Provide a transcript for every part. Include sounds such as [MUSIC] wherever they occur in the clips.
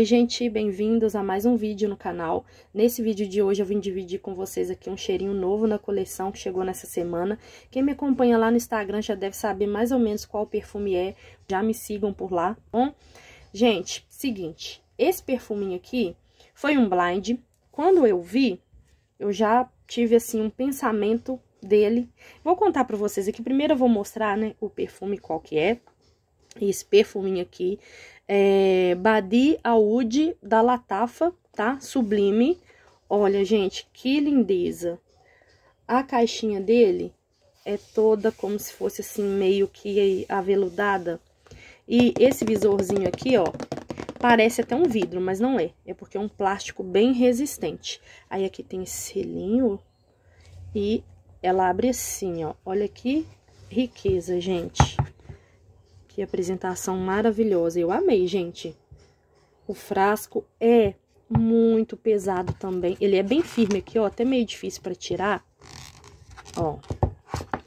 Oi gente, bem-vindos a mais um vídeo no canal. Nesse vídeo de hoje eu vim dividir com vocês aqui um cheirinho novo na coleção que chegou nessa semana. Quem me acompanha lá no Instagram já deve saber mais ou menos qual perfume é, já me sigam por lá, tá bom? Gente, seguinte, esse perfuminho aqui foi um blind. Quando eu vi, eu já tive assim um pensamento dele. Vou contar para vocês aqui, primeiro eu vou mostrar, né, o perfume qual que é esse perfuminho aqui. É Badi Aude da Latafa, tá? Sublime. Olha, gente, que lindeza. A caixinha dele é toda como se fosse assim, meio que aveludada. E esse visorzinho aqui, ó, parece até um vidro, mas não é. É porque é um plástico bem resistente. Aí aqui tem esse selinho e ela abre assim, ó. Olha que riqueza, gente apresentação maravilhosa. Eu amei, gente. O frasco é muito pesado também. Ele é bem firme aqui, ó. Até meio difícil para tirar. Ó,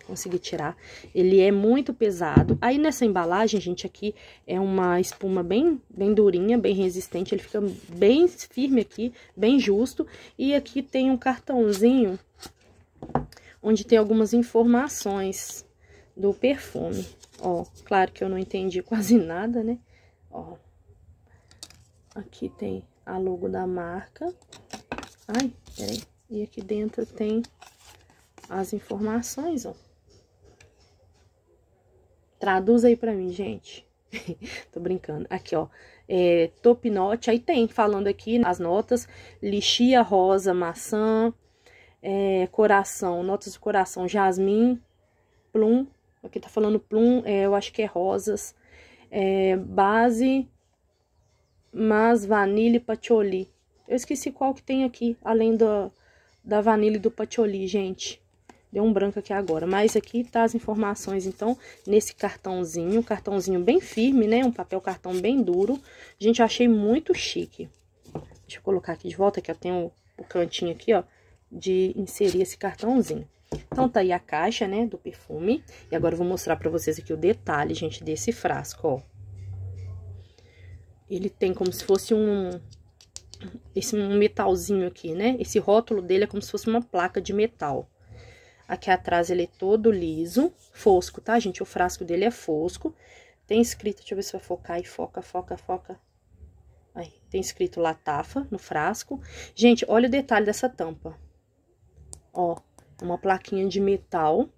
consegui tirar. Ele é muito pesado. Aí nessa embalagem, gente, aqui é uma espuma bem, bem durinha, bem resistente. Ele fica bem firme aqui, bem justo. E aqui tem um cartãozinho onde tem algumas informações do perfume. Ó, claro que eu não entendi [LAUGHS] quase nada, né? Ó, aqui tem a logo da marca. Ai, peraí. E aqui dentro tem as informações, ó. Traduz aí pra mim, gente. [LAUGHS] Tô brincando. Aqui, ó. É, top note. Aí tem, falando aqui as notas. Lixia, rosa, maçã. É, coração. Notas de coração. Jasmim, plum, Aqui tá falando plum, é, eu acho que é rosas. É, base, mas vanille e patchouli. Eu esqueci qual que tem aqui, além da, da vanille e do patchouli, gente. Deu um branco aqui agora, mas aqui tá as informações, então, nesse cartãozinho, cartãozinho bem firme, né? Um papel cartão bem duro. Gente, eu achei muito chique. Deixa eu colocar aqui de volta, que eu tenho o cantinho aqui, ó, de inserir esse cartãozinho. Então, tá aí a caixa, né, do perfume. E agora eu vou mostrar pra vocês aqui o detalhe, gente, desse frasco, ó. Ele tem como se fosse um... Esse metalzinho aqui, né? Esse rótulo dele é como se fosse uma placa de metal. Aqui atrás ele é todo liso, fosco, tá, gente? O frasco dele é fosco. Tem escrito, deixa eu ver se vai focar aí, foca, foca, foca. Aí, tem escrito Latafa no frasco. Gente, olha o detalhe dessa tampa. Ó, uma plaquinha de metal.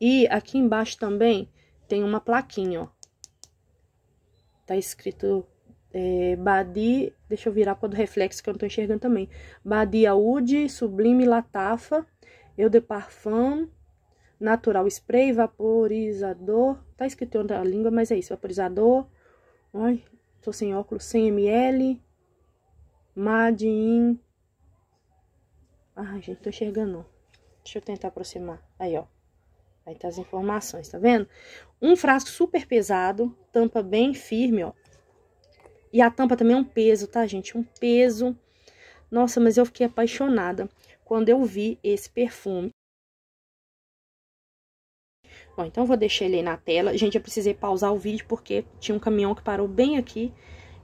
E aqui embaixo também tem uma plaquinha, ó. Tá escrito é, Badi, deixa eu virar quando do reflexo que eu não tô enxergando também. Badi Audi, Sublime Latafa, Eau de Parfum, Natural Spray, Vaporizador. Tá escrito em outra língua, mas é isso, vaporizador. Ai, tô sem óculos, 100 ml. Made in ah, gente, tô enxergando. Deixa eu tentar aproximar. Aí, ó. Aí tá as informações, tá vendo? Um frasco super pesado, tampa bem firme, ó. E a tampa também é um peso, tá, gente? Um peso. Nossa, mas eu fiquei apaixonada quando eu vi esse perfume. Bom, então eu vou deixar ele aí na tela. Gente, eu precisei pausar o vídeo porque tinha um caminhão que parou bem aqui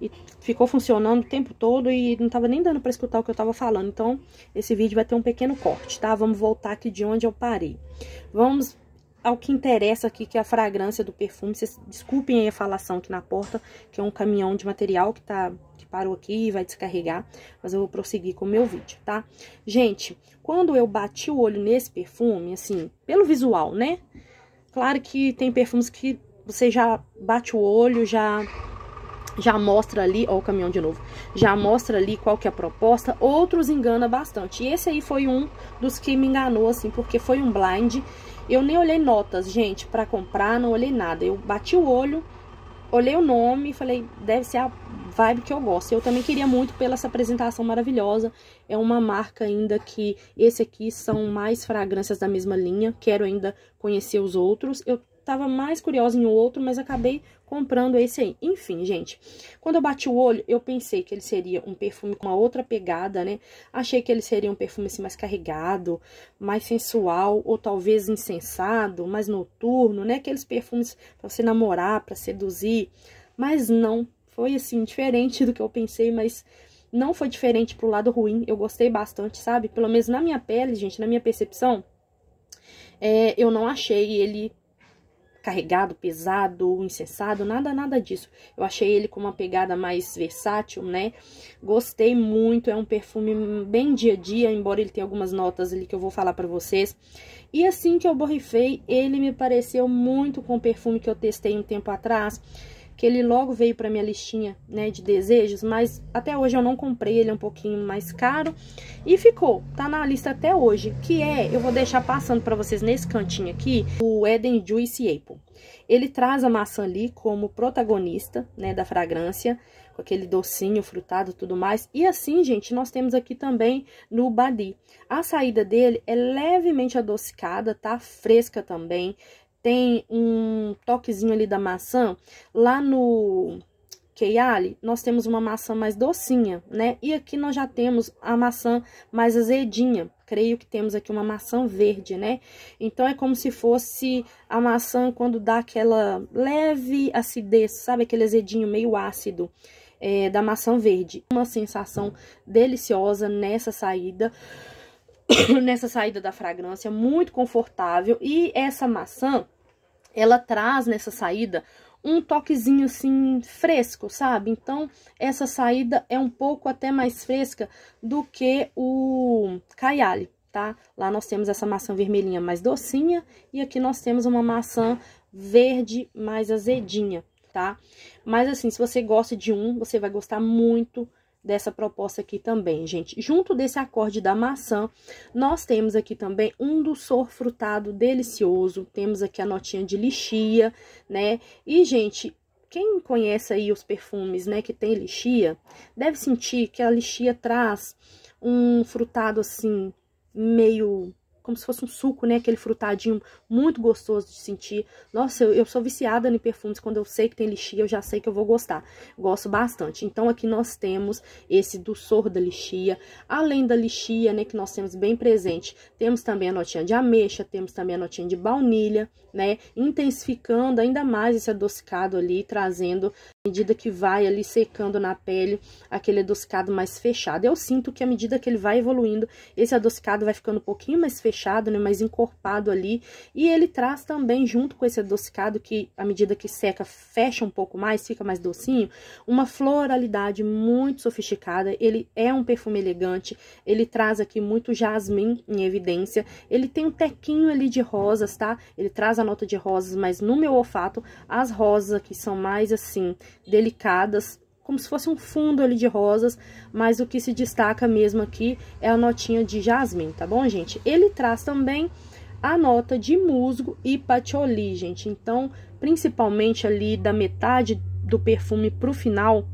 e ficou funcionando o tempo todo e não tava nem dando para escutar o que eu tava falando. Então, esse vídeo vai ter um pequeno corte, tá? Vamos voltar aqui de onde eu parei. Vamos ao que interessa aqui, que é a fragrância do perfume. Vocês desculpem aí a falação aqui na porta, que é um caminhão de material que tá que parou aqui e vai descarregar, mas eu vou prosseguir com o meu vídeo, tá? Gente, quando eu bati o olho nesse perfume, assim, pelo visual, né? Claro que tem perfumes que você já bate o olho, já já mostra ali, ó o caminhão de novo, já mostra ali qual que é a proposta, outros engana bastante. E esse aí foi um dos que me enganou, assim, porque foi um blind. Eu nem olhei notas, gente, para comprar, não olhei nada. Eu bati o olho, olhei o nome e falei, deve ser a vibe que eu gosto. Eu também queria muito pela essa apresentação maravilhosa. É uma marca ainda que esse aqui são mais fragrâncias da mesma linha. Quero ainda conhecer os outros. Eu tava mais curiosa em outro, mas acabei comprando esse aí. Enfim, gente, quando eu bati o olho, eu pensei que ele seria um perfume com uma outra pegada, né? Achei que ele seria um perfume assim mais carregado, mais sensual, ou talvez insensado, mais noturno, né? Aqueles perfumes para você namorar, para seduzir. Mas não, foi assim, diferente do que eu pensei, mas não foi diferente pro lado ruim. Eu gostei bastante, sabe? Pelo menos na minha pele, gente, na minha percepção, é, eu não achei ele carregado, pesado, incessado, nada, nada disso. Eu achei ele com uma pegada mais versátil, né? Gostei muito, é um perfume bem dia a dia, embora ele tenha algumas notas ali que eu vou falar para vocês. E assim que eu borrifei, ele me pareceu muito com o perfume que eu testei um tempo atrás, que ele logo veio para minha listinha, né, de desejos, mas até hoje eu não comprei, ele é um pouquinho mais caro e ficou, tá na lista até hoje, que é, eu vou deixar passando para vocês nesse cantinho aqui, o Eden Juice Apple. Ele traz a maçã ali como protagonista, né, da fragrância, com aquele docinho frutado tudo mais. E assim, gente, nós temos aqui também no Badi. A saída dele é levemente adocicada, tá fresca também, tem um toquezinho ali da maçã. Lá no Keyali, nós temos uma maçã mais docinha, né? E aqui nós já temos a maçã mais azedinha. Creio que temos aqui uma maçã verde, né? Então, é como se fosse a maçã quando dá aquela leve acidez, sabe? Aquele azedinho meio ácido. É, da maçã verde. Uma sensação deliciosa nessa saída. [COUGHS] nessa saída da fragrância, muito confortável. E essa maçã, ela traz nessa saída um toquezinho assim fresco, sabe? Então, essa saída é um pouco até mais fresca do que o Kayali, tá? Lá nós temos essa maçã vermelhinha mais docinha e aqui nós temos uma maçã verde mais azedinha, tá? Mas assim, se você gosta de um, você vai gostar muito dessa proposta aqui também, gente. Junto desse acorde da maçã, nós temos aqui também um doçor frutado delicioso, temos aqui a notinha de lixia, né? E, gente, quem conhece aí os perfumes, né, que tem lixia, deve sentir que a lixia traz um frutado, assim, meio como se fosse um suco, né? Aquele frutadinho muito gostoso de sentir. Nossa, eu, eu sou viciada em perfumes. Quando eu sei que tem lixia, eu já sei que eu vou gostar. Gosto bastante. Então, aqui nós temos esse do soro da lixia. Além da lixia, né, que nós temos bem presente, temos também a notinha de ameixa, temos também a notinha de baunilha, né? Intensificando ainda mais esse adocicado ali, trazendo medida que vai ali secando na pele, aquele adocicado mais fechado. Eu sinto que à medida que ele vai evoluindo, esse adocicado vai ficando um pouquinho mais fechado, né, mais encorpado ali, e ele traz também, junto com esse adocicado, que à medida que seca, fecha um pouco mais, fica mais docinho, uma floralidade muito sofisticada, ele é um perfume elegante, ele traz aqui muito jasmim em evidência, ele tem um tequinho ali de rosas, tá? Ele traz a nota de rosas, mas no meu olfato, as rosas aqui são mais assim, delicadas, como se fosse um fundo ali de rosas, mas o que se destaca mesmo aqui é a notinha de jasmim, tá bom, gente? Ele traz também a nota de musgo e patchouli, gente. Então, principalmente ali da metade do perfume pro final,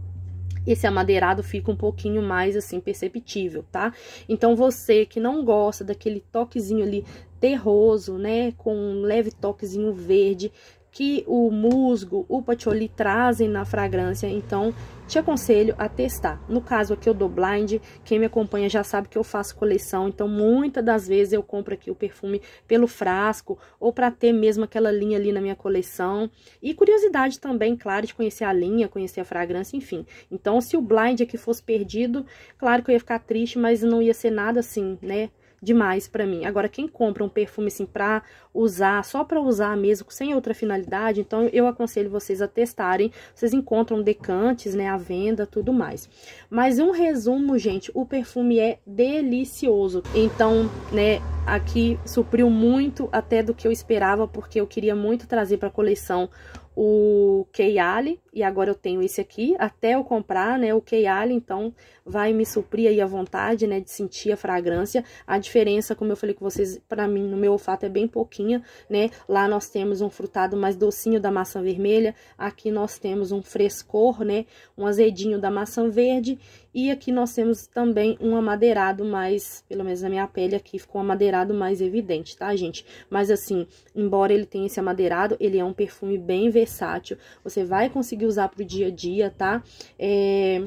esse amadeirado fica um pouquinho mais assim perceptível, tá? Então você que não gosta daquele toquezinho ali terroso, né, com um leve toquezinho verde, que o musgo, o patchouli trazem na fragrância, então te aconselho a testar. No caso aqui eu dou blind, quem me acompanha já sabe que eu faço coleção, então muitas das vezes eu compro aqui o perfume pelo frasco ou para ter mesmo aquela linha ali na minha coleção. E curiosidade também, claro, de conhecer a linha, conhecer a fragrância, enfim. Então se o blind aqui fosse perdido, claro que eu ia ficar triste, mas não ia ser nada assim, né? demais para mim. Agora, quem compra um perfume assim pra usar, só pra usar mesmo, sem outra finalidade, então eu aconselho vocês a testarem. Vocês encontram decantes, né, à venda, tudo mais. Mas um resumo, gente, o perfume é delicioso. Então, né, aqui supriu muito até do que eu esperava, porque eu queria muito trazer pra coleção o Keyali, e agora eu tenho esse aqui, até eu comprar, né, o Keyali, então vai me suprir aí a vontade, né, de sentir a fragrância. A diferença, como eu falei com vocês, para mim, no meu olfato é bem pouquinha, né? Lá nós temos um frutado mais docinho da maçã vermelha, aqui nós temos um frescor, né, um azedinho da maçã verde, e aqui nós temos também um amadeirado mais, pelo menos na minha pele aqui, ficou um amadeirado mais evidente, tá, gente? Mas assim, embora ele tenha esse amadeirado, ele é um perfume bem versátil, você vai conseguir usar pro dia a dia, tá? É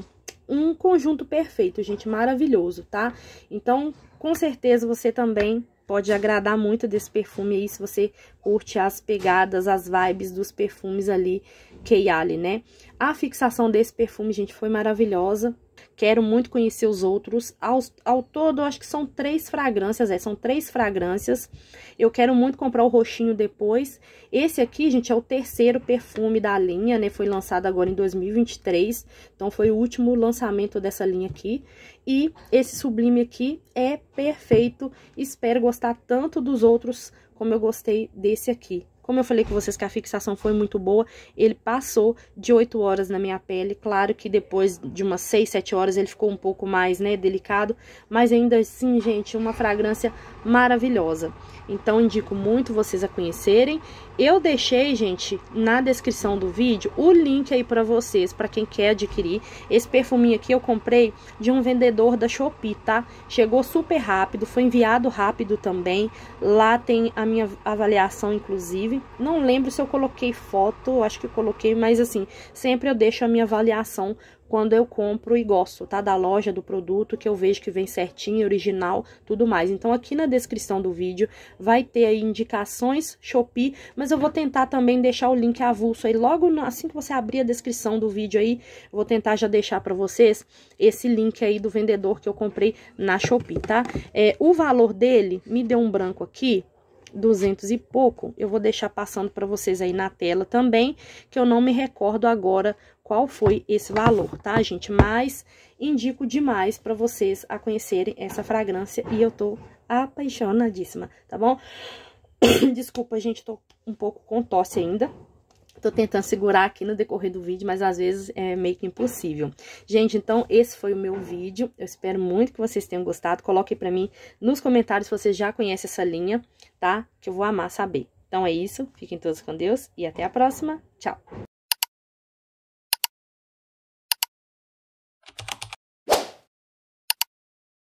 um conjunto perfeito, gente, maravilhoso, tá? Então, com certeza você também pode agradar muito desse perfume aí, se você curte as pegadas, as vibes dos perfumes ali, Keyali, né? A fixação desse perfume, gente, foi maravilhosa, Quero muito conhecer os outros. Ao, ao todo, acho que são três fragrâncias, é, são três fragrâncias. Eu quero muito comprar o roxinho depois. Esse aqui, gente, é o terceiro perfume da linha, né? Foi lançado agora em 2023, então foi o último lançamento dessa linha aqui. E esse sublime aqui é perfeito. Espero gostar tanto dos outros como eu gostei desse aqui. Como eu falei com vocês que a fixação foi muito boa, ele passou de 8 horas na minha pele. Claro que depois de umas 6, 7 horas ele ficou um pouco mais, né, delicado. Mas ainda assim, gente, uma fragrância maravilhosa. Então, indico muito vocês a conhecerem. Eu deixei, gente, na descrição do vídeo o link aí para vocês, para quem quer adquirir. Esse perfuminho aqui eu comprei de um vendedor da Shopee, tá? Chegou super rápido, foi enviado rápido também. Lá tem a minha avaliação, inclusive não lembro se eu coloquei foto, acho que coloquei, mas assim, sempre eu deixo a minha avaliação quando eu compro e gosto, tá? Da loja, do produto, que eu vejo que vem certinho, original, tudo mais. Então, aqui na descrição do vídeo vai ter aí indicações, Shopee, mas eu vou tentar também deixar o link avulso aí, logo no, assim que você abrir a descrição do vídeo aí, vou tentar já deixar pra vocês esse link aí do vendedor que eu comprei na Shopee, tá? É, o valor dele, me deu um branco aqui, 200 e pouco. Eu vou deixar passando para vocês aí na tela também, que eu não me recordo agora qual foi esse valor, tá, gente? Mas indico demais para vocês a conhecerem essa fragrância e eu tô apaixonadíssima, tá bom? [COUGHS] Desculpa, gente, tô um pouco com tosse ainda. Tô tentando segurar aqui no decorrer do vídeo, mas às vezes é meio que impossível. Gente, então esse foi o meu vídeo. Eu espero muito que vocês tenham gostado. Coloque para mim nos comentários se você já conhece essa linha, tá? Que eu vou amar saber. Então é isso. Fiquem todos com Deus e até a próxima. Tchau!